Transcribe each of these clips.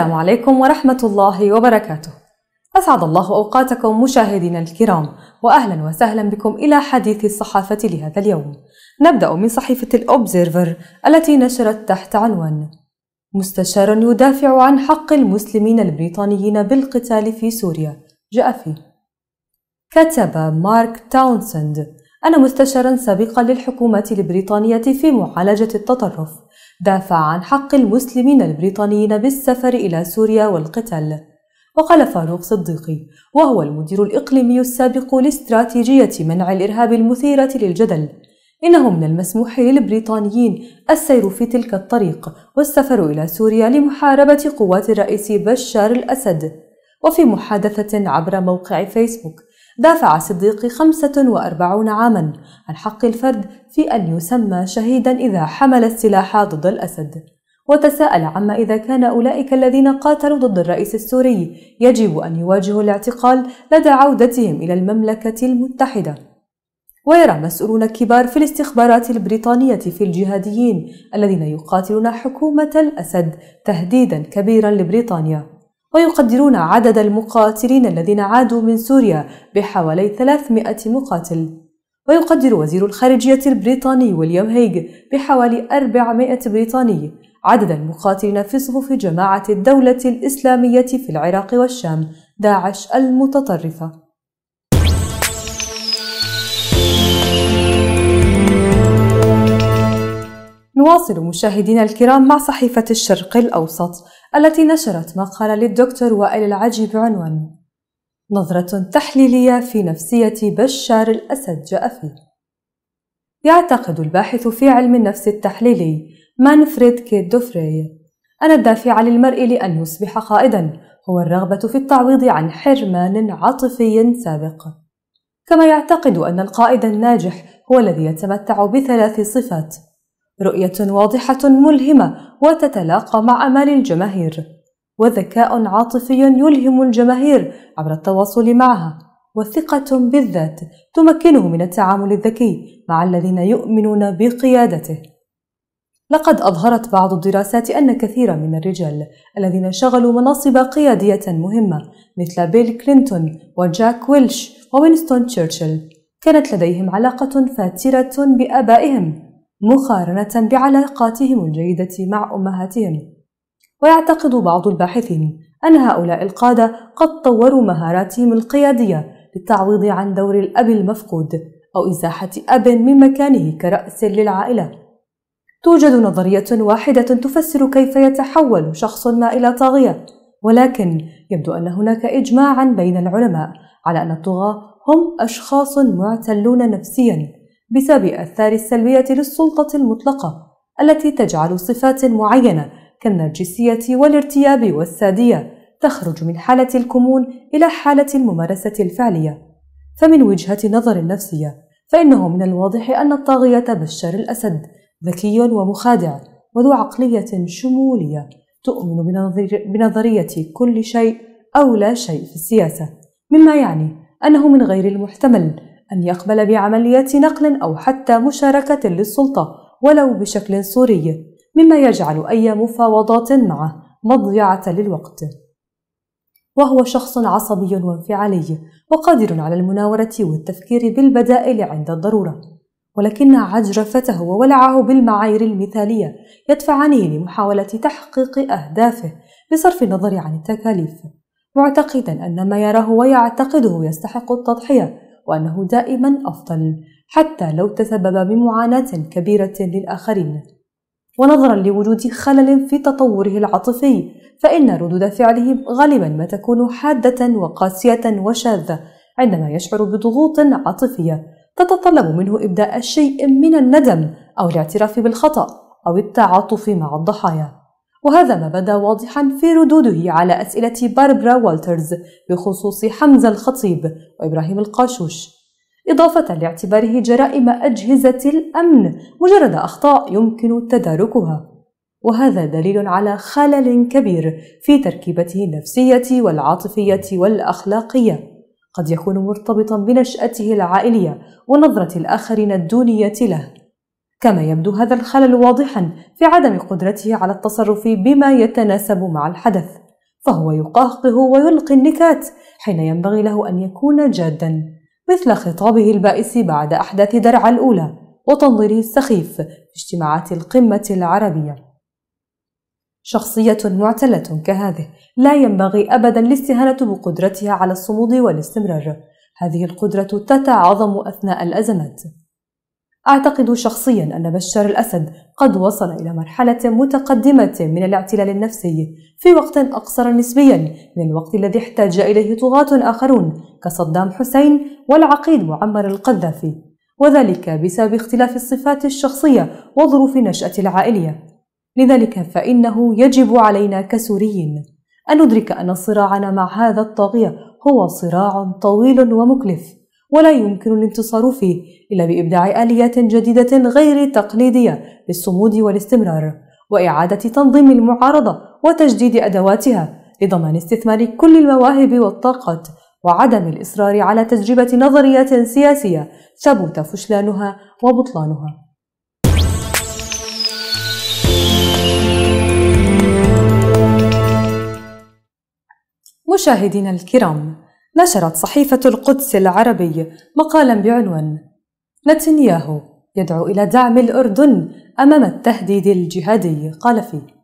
السلام عليكم ورحمة الله وبركاته. أسعد الله أوقاتكم مشاهدينا الكرام، وأهلا وسهلا بكم إلى حديث الصحافة لهذا اليوم. نبدأ من صحيفة الأوبزيرفر التي نشرت تحت عنوان: مستشار يدافع عن حق المسلمين البريطانيين بالقتال في سوريا، جاء فيه: كتب مارك تاونسند أن مستشارا سابقا للحكومة البريطانية في معالجة التطرف دافع عن حق المسلمين البريطانيين بالسفر إلى سوريا والقتال وقال فاروق صديقي وهو المدير الإقليمي السابق لاستراتيجية منع الإرهاب المثيرة للجدل إنه من المسموح للبريطانيين السير في تلك الطريق والسفر إلى سوريا لمحاربة قوات الرئيس بشار الأسد وفي محادثة عبر موقع فيسبوك دافع صديقي 45 عاما عن حق الفرد في أن يسمى شهيدا إذا حمل السلاح ضد الأسد وتساءل عما إذا كان أولئك الذين قاتلوا ضد الرئيس السوري يجب أن يواجهوا الاعتقال لدى عودتهم إلى المملكة المتحدة ويرى مسؤولون كبار في الاستخبارات البريطانية في الجهاديين الذين يقاتلون حكومة الأسد تهديدا كبيرا لبريطانيا ويقدرون عدد المقاتلين الذين عادوا من سوريا بحوالي 300 مقاتل ويقدر وزير الخارجية البريطاني ويليام هيج بحوالي 400 بريطاني عدد المقاتلين في صفوف جماعة الدولة الإسلامية في العراق والشام داعش المتطرفة نواصل مشاهدينا الكرام مع صحيفة الشرق الأوسط التي نشرت مقالة للدكتور وائل العجي بعنوان نظرة تحليلية في نفسية بشار الأسد جأفي يعتقد الباحث في علم النفس التحليلي مانفريد كيد دوفري أن الدافع للمرء لأن يصبح قائدا هو الرغبة في التعويض عن حرمان عاطفي سابق كما يعتقد أن القائد الناجح هو الذي يتمتع بثلاث صفات رؤية واضحة ملهمة وتتلاقى مع آمال الجماهير وذكاء عاطفي يلهم الجماهير عبر التواصل معها وثقة بالذات تمكنه من التعامل الذكي مع الذين يؤمنون بقيادته لقد أظهرت بعض الدراسات أن كثيرا من الرجال الذين شغلوا مناصب قيادية مهمة مثل بيل كلينتون وجاك ويلش ووينستون تشرشل كانت لديهم علاقة فاترة بآبائهم مقارنة بعلاقاتهم الجيدة مع أمهاتهم ويعتقد بعض الباحثين أن هؤلاء القادة قد طوروا مهاراتهم القيادية للتعويض عن دور الأب المفقود أو إزاحة أب من مكانه كرأس للعائلة توجد نظرية واحدة تفسر كيف يتحول شخص ما إلى طاغية ولكن يبدو أن هناك إجماعا بين العلماء على أن الطغاة هم أشخاص معتلون نفسيا بسبب اثار السلبية للسلطة المطلقة التي تجعل صفات معينة كالنرجسية والارتياب والسادية تخرج من حالة الكمون إلى حالة الممارسة الفعلية. فمن وجهة نظر نفسية، فإنه من الواضح أن الطاغية بشار الأسد ذكي ومخادع وذو عقلية شمولية تؤمن بنظرية كل شيء أو لا شيء في السياسة، مما يعني أنه من غير المحتمل أن يقبل بعمليات نقل أو حتى مشاركة للسلطة ولو بشكل صوري مما يجعل أي مفاوضات معه مضيعة للوقت وهو شخص عصبي وانفعالي وقادر على المناورة والتفكير بالبدائل عند الضرورة ولكن عجرفته وولعه بالمعايير المثالية يدفعانه لمحاولة تحقيق أهدافه بصرف النظر عن التكاليف معتقدا أن ما يراه ويعتقده يستحق التضحية وأنه دائما أفضل حتى لو تسبب بمعاناة كبيرة للآخرين ونظرا لوجود خلل في تطوره العاطفي فإن ردود فعله غالبا ما تكون حادة وقاسية وشاذة عندما يشعر بضغوط عاطفية تتطلب منه إبداء شيء من الندم أو الاعتراف بالخطأ أو التعاطف مع الضحايا وهذا ما بدا واضحا في ردوده على أسئلة باربرا والترز بخصوص حمزة الخطيب وإبراهيم القاشوش إضافة لاعتباره جرائم أجهزة الأمن مجرد أخطاء يمكن تداركها وهذا دليل على خلل كبير في تركيبته النفسية والعاطفية والأخلاقية قد يكون مرتبطا بنشأته العائلية ونظرة الآخرين الدونية له كما يبدو هذا الخلل واضحا في عدم قدرته على التصرف بما يتناسب مع الحدث فهو يقهقه ويلقي النكات حين ينبغي له أن يكون جادا مثل خطابه البائس بعد أحداث درعا الأولى وتنظيره السخيف في اجتماعات القمة العربية شخصية معتلة كهذه لا ينبغي أبدا الاستهانة بقدرتها على الصمود والاستمرار هذه القدرة تتعاظم أثناء الأزمات أعتقد شخصيا أن بشار الأسد قد وصل إلى مرحلة متقدمة من الاعتلال النفسي في وقت أقصر نسبيا من الوقت الذي احتاج إليه طغاة آخرون كصدام حسين والعقيد معمر القذافي وذلك بسبب اختلاف الصفات الشخصية وظروف النشأة العائلية لذلك فإنه يجب علينا كسوريين أن ندرك أن صراعنا مع هذا الطاغية هو صراع طويل ومكلف ولا يمكن الانتصار فيه إلا بإبداع آليات جديدة غير تقليدية للصمود والاستمرار وإعادة تنظيم المعارضة وتجديد أدواتها لضمان استثمار كل المواهب والطاقات وعدم الإصرار على تجربة نظريات سياسية ثبوت فشلانها وبطلانها مشاهدينا الكرام نشرت صحيفة القدس العربي مقالا بعنوان نتنياهو يدعو إلى دعم الأردن أمام التهديد الجهادي قال فيه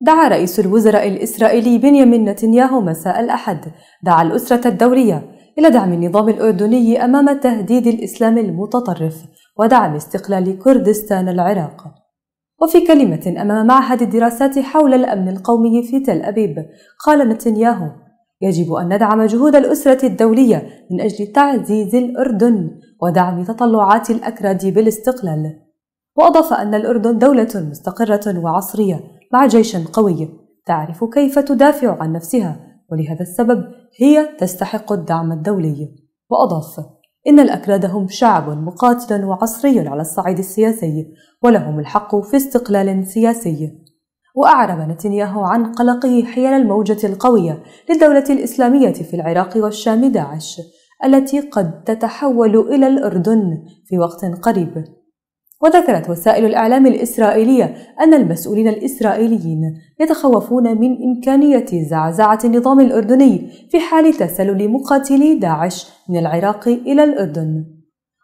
دعا رئيس الوزراء الإسرائيلي بنيامين نتنياهو مساء الأحد دعا الأسرة الدولية إلى دعم النظام الأردني أمام تهديد الإسلام المتطرف ودعم استقلال كردستان العراق وفي كلمة أمام معهد الدراسات حول الأمن القومي في تل أبيب قال نتنياهو يجب أن ندعم جهود الأسرة الدولية من أجل تعزيز الأردن ودعم تطلعات الأكراد بالاستقلال. وأضاف أن الأردن دولة مستقرة وعصرية مع جيش قوي تعرف كيف تدافع عن نفسها ولهذا السبب هي تستحق الدعم الدولي. وأضاف: إن الأكراد هم شعب مقاتل وعصري على الصعيد السياسي ولهم الحق في استقلال سياسي. وأعرب نتنياهو عن قلقه حيال الموجة القوية للدولة الإسلامية في العراق والشام داعش التي قد تتحول إلى الأردن في وقت قريب وذكرت وسائل الإعلام الإسرائيلية أن المسؤولين الإسرائيليين يتخوفون من إمكانية زعزعة النظام الأردني في حال تسلل مقاتلي داعش من العراق إلى الأردن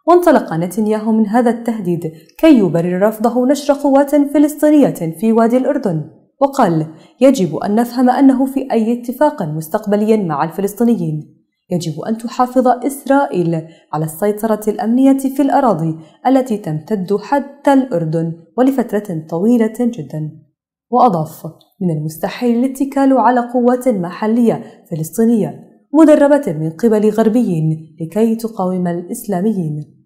وانطلق نتنياهو من هذا التهديد كي يبرر رفضه نشر قوات فلسطينية في وادي الأردن وقال يجب أن نفهم أنه في أي اتفاق مستقبلي مع الفلسطينيين يجب أن تحافظ إسرائيل على السيطرة الأمنية في الأراضي التي تمتد حتى الأردن ولفترة طويلة جدا وأضاف من المستحيل الاتكال على قوات محلية فلسطينية مدربة من قبل غربيين لكي تقاوم الإسلاميين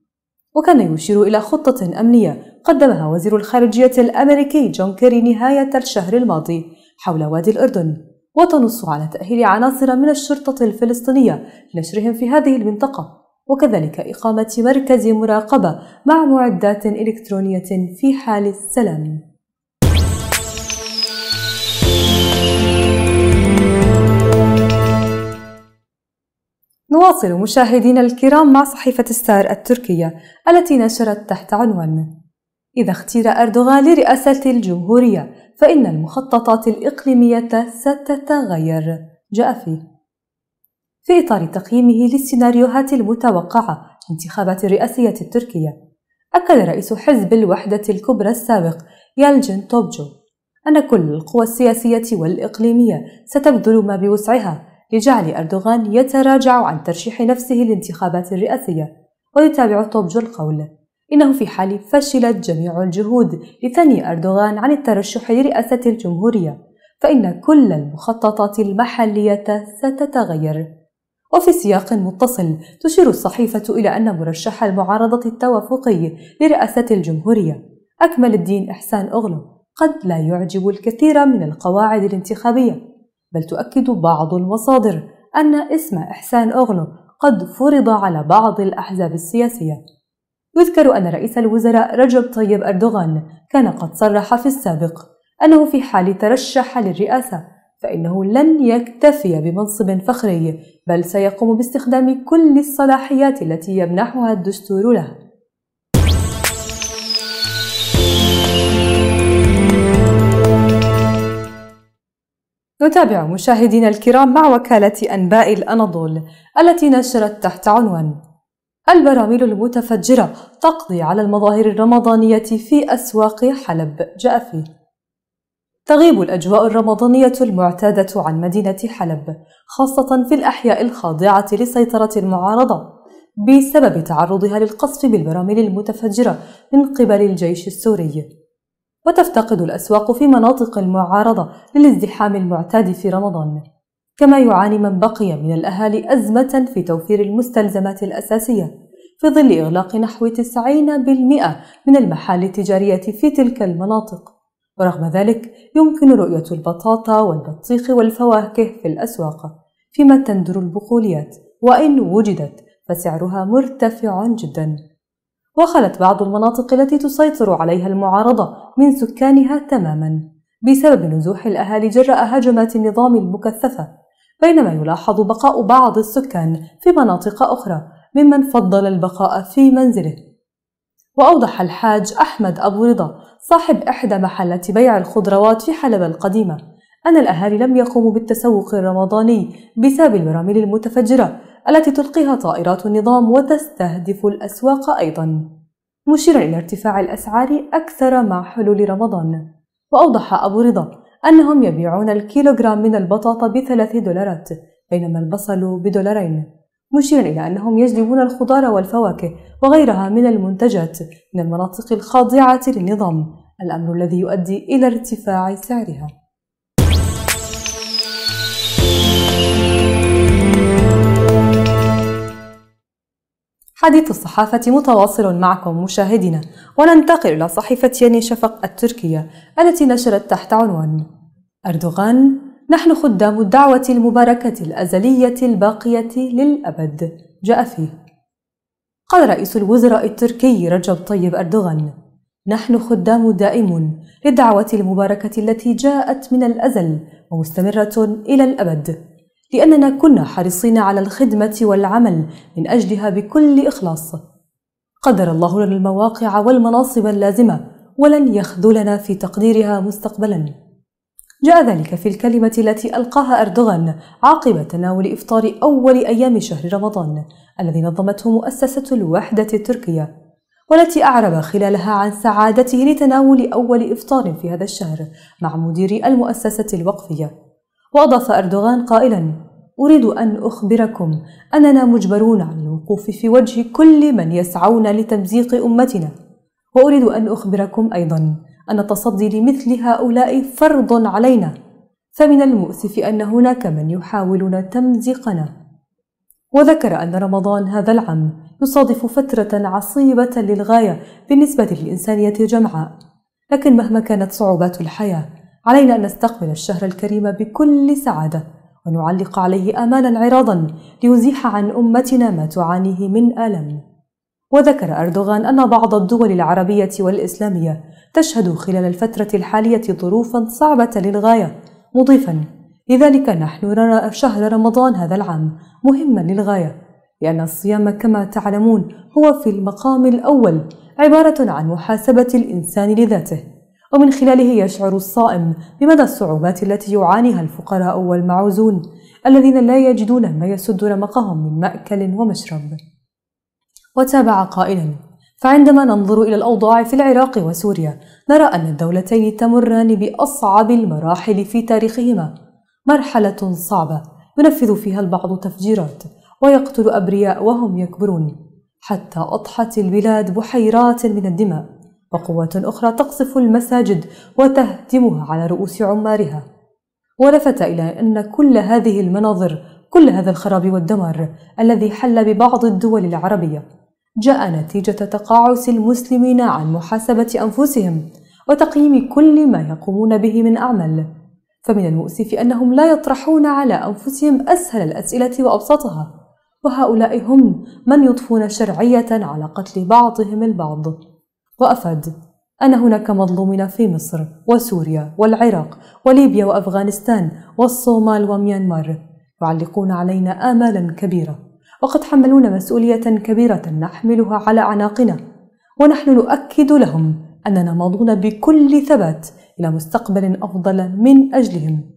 وكان يشير إلى خطة أمنية قدمها وزير الخارجية الأمريكي جون كيري نهاية الشهر الماضي حول وادي الأردن وتنص على تأهيل عناصر من الشرطة الفلسطينية لنشرهم في هذه المنطقة وكذلك إقامة مركز مراقبة مع معدات إلكترونية في حال السلام نواصل مشاهدينا الكرام مع صحيفة ستار التركية التي نشرت تحت عنوان إذا اختير أردوغان لرئاسة الجمهورية فإن المخططات الإقليمية ستتغير جاء فيه في إطار تقييمه للسيناريوهات المتوقعة لانتخابات الرئاسية التركية أكد رئيس حزب الوحدة الكبرى السابق يالجن توبجو أن كل القوى السياسية والإقليمية ستبذل ما بوسعها لجعل أردوغان يتراجع عن ترشيح نفسه للانتخابات الرئاسية ويتابع توبجو القول إنه في حال فشلت جميع الجهود لثني أردوغان عن الترشح لرئاسة الجمهورية فإن كل المخططات المحلية ستتغير وفي سياق متصل تشير الصحيفة إلى أن مرشح المعارضة التوافقي لرئاسة الجمهورية أكمل الدين إحسان أغلو قد لا يعجب الكثير من القواعد الانتخابية بل تؤكد بعض المصادر أن اسم إحسان أغلو قد فرض على بعض الأحزاب السياسية يذكر أن رئيس الوزراء رجب طيب أردوغان كان قد صرح في السابق أنه في حال ترشح للرئاسة فإنه لن يكتفي بمنصب فخري بل سيقوم باستخدام كل الصلاحيات التي يمنحها الدستور له نتابع مشاهدينا الكرام مع وكالة أنباء الأناضول التي نشرت تحت عنوان البراميل المتفجرة تقضي على المظاهر الرمضانية في أسواق حلب جاء فيه تغيب الأجواء الرمضانية المعتادة عن مدينة حلب خاصة في الأحياء الخاضعة لسيطرة المعارضة بسبب تعرضها للقصف بالبراميل المتفجرة من قبل الجيش السوري وتفتقد الأسواق في مناطق المعارضة للازدحام المعتاد في رمضان كما يعاني من بقي من الأهالي أزمة في توفير المستلزمات الأساسية في ظل إغلاق نحو 90% من المحال التجارية في تلك المناطق ورغم ذلك يمكن رؤية البطاطا والبطيخ والفواكه في الأسواق فيما تندر البقوليات وإن وجدت فسعرها مرتفع جداً وخلت بعض المناطق التي تسيطر عليها المعارضة من سكانها تماما بسبب نزوح الأهالي جراء هجمات النظام المكثفة بينما يلاحظ بقاء بعض السكان في مناطق أخرى ممن فضل البقاء في منزله وأوضح الحاج أحمد أبو رضا صاحب إحدى محلات بيع الخضروات في حلب القديمة أن الأهالي لم يقوموا بالتسوق الرمضاني بسبب البراميل المتفجرة التي تلقيها طائرات النظام وتستهدف الأسواق أيضا مشيرا إلى ارتفاع الأسعار أكثر مع حلول رمضان وأوضح أبو رضا أنهم يبيعون الكيلوغرام من البطاطا بثلاث دولارات بينما البصل بدولارين مشيرا إلى أنهم يجلبون الخضار والفواكه وغيرها من المنتجات من المناطق الخاضعة للنظام الأمر الذي يؤدي إلى ارتفاع سعرها حديث الصحافة متواصل معكم مشاهدينا وننتقل إلى صحيفة ياني شفق التركية التي نشرت تحت عنوان أردوغان نحن خدام الدعوة المباركة الأزلية الباقية للأبد جاء فيه قال رئيس الوزراء التركي رجب طيب أردوغان نحن خدام دائم للدعوة المباركة التي جاءت من الأزل ومستمرة إلى الأبد لأننا كنا حريصين على الخدمة والعمل من أجلها بكل إخلاص. قدر الله لنا المواقع والمناصب اللازمة ولن يخذلنا في تقديرها مستقبلا. جاء ذلك في الكلمة التي ألقاها أردوغان عقب تناول إفطار أول أيام شهر رمضان الذي نظمته مؤسسة الوحدة التركية والتي أعرب خلالها عن سعادته لتناول أول إفطار في هذا الشهر مع مدير المؤسسة الوقفية وأضاف أردوغان قائلا أريد أن أخبركم أننا مجبرون على الوقوف في وجه كل من يسعون لتمزيق أمتنا وأريد أن أخبركم أيضا أن التصدي لمثل هؤلاء فرض علينا فمن المؤسف أن هناك من يحاولون تمزيقنا وذكر أن رمضان هذا العام يصادف فترة عصيبة للغاية بالنسبة للإنسانية جمعاء لكن مهما كانت صعوبات الحياة علينا أن نستقبل الشهر الكريم بكل سعادة ونعلق عليه آمالا عراضا ليزيح عن أمتنا ما تعانيه من ألم وذكر أردوغان أن بعض الدول العربية والإسلامية تشهد خلال الفترة الحالية ظروفا صعبة للغاية مضيفا لذلك نحن نرى شهر رمضان هذا العام مهما للغاية لأن الصيام كما تعلمون هو في المقام الأول عبارة عن محاسبة الإنسان لذاته ومن خلاله يشعر الصائم بمدى الصعوبات التي يعانيها الفقراء والمعوزون الذين لا يجدون ما يسد رمقهم من مأكل ومشرب. وتابع قائلا: فعندما ننظر إلى الأوضاع في العراق وسوريا نرى أن الدولتين تمران بأصعب المراحل في تاريخهما، مرحلة صعبة ينفذ فيها البعض تفجيرات ويقتل أبرياء وهم يكبرون، حتى أضحت البلاد بحيرات من الدماء وقوات أخرى تقصف المساجد وتهدمها على رؤوس عمارها ولفت إلى أن كل هذه المناظر كل هذا الخراب والدمار الذي حل ببعض الدول العربية جاء نتيجة تقاعس المسلمين عن محاسبة أنفسهم وتقييم كل ما يقومون به من أعمال فمن المؤسف أنهم لا يطرحون على أنفسهم أسهل الأسئلة وأبسطها وهؤلاء هم من يضفون شرعية على قتل بعضهم البعض وأفاد أن هناك مظلومين في مصر وسوريا والعراق وليبيا وأفغانستان والصومال وميانمار يعلقون علينا آمالا كبيرة وقد حملونا مسؤولية كبيرة نحملها على أعناقنا ونحن نؤكد لهم أننا ماضون بكل ثبات إلى مستقبل أفضل من أجلهم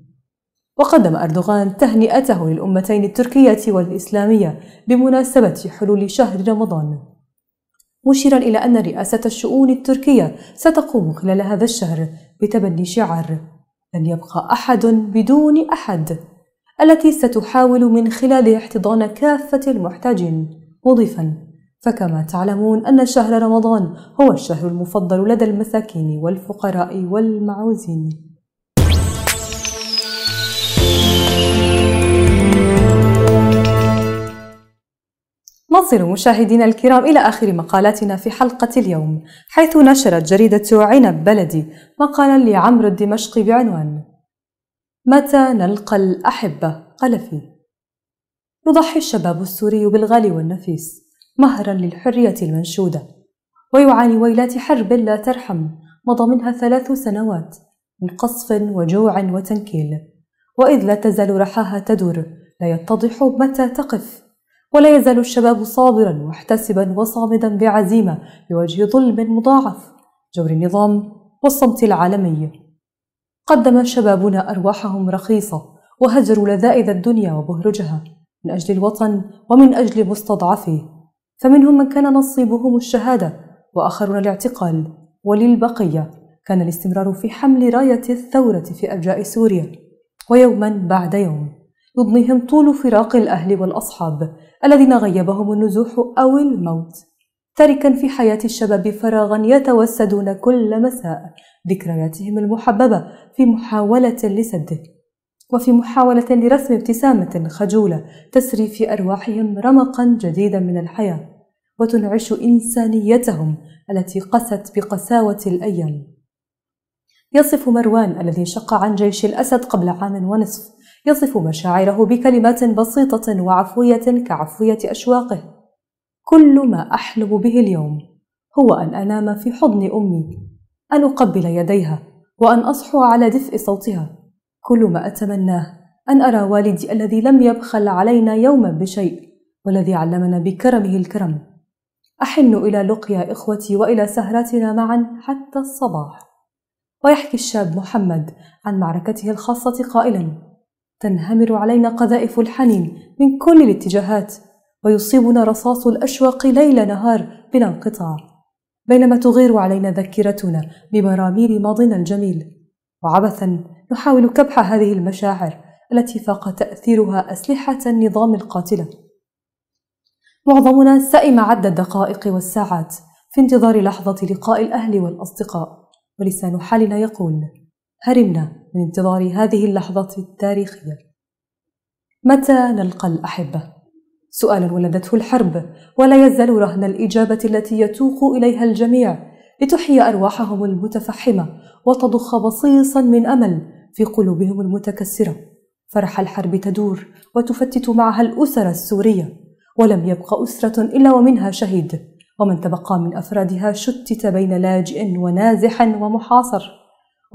وقدم أردوغان تهنئته للأمتين التركية والإسلامية بمناسبة حلول شهر رمضان مشيرا إلى أن رئاسة الشؤون التركية ستقوم خلال هذا الشهر بتبني شعار لن يبقى أحد بدون أحد التي ستحاول من خلاله احتضان كافة المحتاجين مضيفا فكما تعلمون أن شهر رمضان هو الشهر المفضل لدى المساكين والفقراء والمعوزين نصل مشاهدينا الكرام إلى آخر مقالاتنا في حلقة اليوم حيث نشرت جريدة عنب بلدي مقالا لعمرو الدمشقي بعنوان متى نلقى الأحبة قلفي يضحي الشباب السوري بالغالي والنفيس مهرا للحرية المنشودة ويعاني ويلات حرب لا ترحم مضى منها ثلاث سنوات من قصف وجوع وتنكيل وإذ لا تزال رحاها تدور لا يتضح متى تقف ولا يزال الشباب صابرا محتسبا وصامدا بعزيمة لوجه ظلم مضاعف جور النظام والصمت العالمي قدم شبابنا أرواحهم رخيصة وهجروا لذائذ الدنيا وبهرجها من أجل الوطن ومن أجل مستضعفيه فمنهم من كان نصيبهم الشهادة وآخرون الاعتقال وللبقية كان الاستمرار في حمل راية الثورة في أرجاء سوريا ويوما بعد يوم يضنيهم طول فراق الأهل والأصحاب الذين غيبهم النزوح أو الموت تاركا في حياة الشباب فراغا يتوسدون كل مساء ذكرياتهم المحببة في محاولة لسده وفي محاولة لرسم ابتسامة خجولة تسري في أرواحهم رمقا جديدا من الحياة وتنعش إنسانيتهم التي قست بقساوة الأيام يصف مروان الذي شق عن جيش الأسد قبل عام ونصف يصف مشاعره بكلمات بسيطة وعفوية كعفوية أشواقه كل ما أحلم به اليوم هو أن أنام في حضن أمي أن أقبل يديها وأن أصحو على دفء صوتها كل ما أتمناه أن أرى والدي الذي لم يبخل علينا يوما بشيء والذي علمنا بكرمه الكرم أحن إلى لقيا إخوتي وإلى سهراتنا معا حتى الصباح ويحكي الشاب محمد عن معركته الخاصة قائلا تنهمر علينا قذائف الحنين من كل الاتجاهات ويصيبنا رصاص الأشواق ليل نهار بلا انقطاع بينما تغير علينا ذاكرتنا ببراميل ماضنا الجميل وعبثا نحاول كبح هذه المشاعر التي فاق تأثيرها أسلحة النظام القاتلة معظمنا سئم عد الدقائق والساعات في انتظار لحظة لقاء الأهل والأصدقاء ولسان حالنا يقول هرمنا من انتظار هذه اللحظة التاريخية متى نلقى الأحبة؟ سؤال ولدته الحرب ولا يزال رهن الإجابة التي يتوق إليها الجميع لتحيي أرواحهم المتفحمة وتضخ بصيصا من أمل في قلوبهم المتكسرة فرح الحرب تدور وتفتت معها الأسر السورية ولم يبق أسرة إلا ومنها شهيد ومن تبقى من أفرادها شتت بين لاجئ ونازح ومحاصر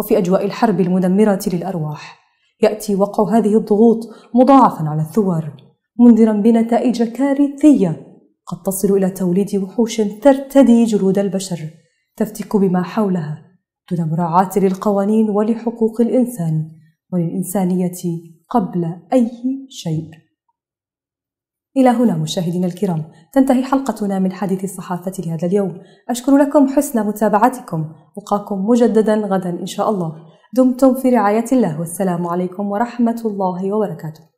وفي أجواء الحرب المدمرة للأرواح يأتي وقع هذه الضغوط مضاعفا على الثوار منذرا بنتائج كارثية قد تصل إلى توليد وحوش ترتدي جلود البشر تفتك بما حولها دون مراعاة للقوانين ولحقوق الإنسان وللإنسانية قبل أي شيء إلى هنا مشاهدينا الكرام تنتهي حلقتنا من حديث الصحافة لهذا اليوم أشكر لكم حسن متابعتكم ألقاكم مجددا غدا إن شاء الله دمتم في رعاية الله والسلام عليكم ورحمة الله وبركاته